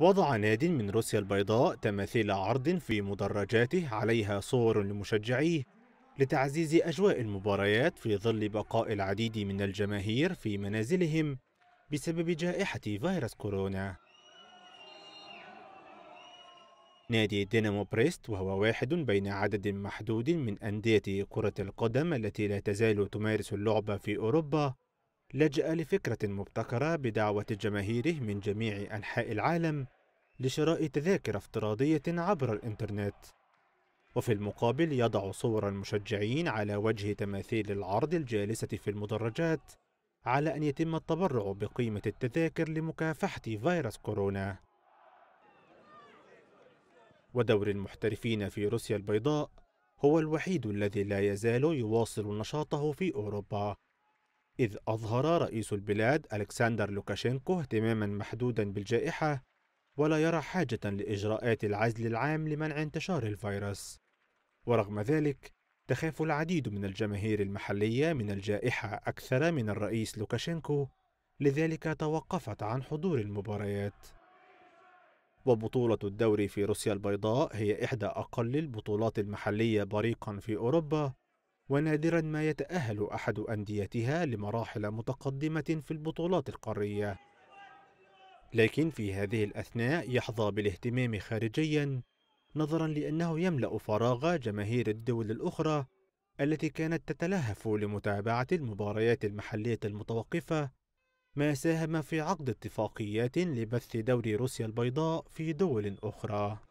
وضع ناد من روسيا البيضاء تماثيل عرض في مدرجاته عليها صور لمشجعيه لتعزيز أجواء المباريات في ظل بقاء العديد من الجماهير في منازلهم بسبب جائحة فيروس كورونا نادي دينامو بريست وهو واحد بين عدد محدود من أندية كرة القدم التي لا تزال تمارس اللعبة في أوروبا لجأ لفكرة مبتكرة بدعوة جماهيره من جميع أنحاء العالم لشراء تذاكر افتراضية عبر الإنترنت وفي المقابل يضع صور المشجعين على وجه تماثيل العرض الجالسة في المدرجات على أن يتم التبرع بقيمة التذاكر لمكافحة فيروس كورونا ودور المحترفين في روسيا البيضاء هو الوحيد الذي لا يزال يواصل نشاطه في أوروبا إذ أظهر رئيس البلاد ألكسندر لوكاشينكو اهتماما محدودا بالجائحة ولا يرى حاجة لإجراءات العزل العام لمنع انتشار الفيروس ورغم ذلك تخاف العديد من الجماهير المحلية من الجائحة أكثر من الرئيس لوكاشينكو لذلك توقفت عن حضور المباريات وبطولة الدوري في روسيا البيضاء هي إحدى أقل البطولات المحلية بريقا في أوروبا ونادرا ما يتأهل أحد أنديتها لمراحل متقدمة في البطولات القارية لكن في هذه الأثناء يحظى بالاهتمام خارجيا نظرا لأنه يملأ فراغ جماهير الدول الأخرى التي كانت تتلهف لمتابعة المباريات المحلية المتوقفة ما ساهم في عقد اتفاقيات لبث دور روسيا البيضاء في دول أخرى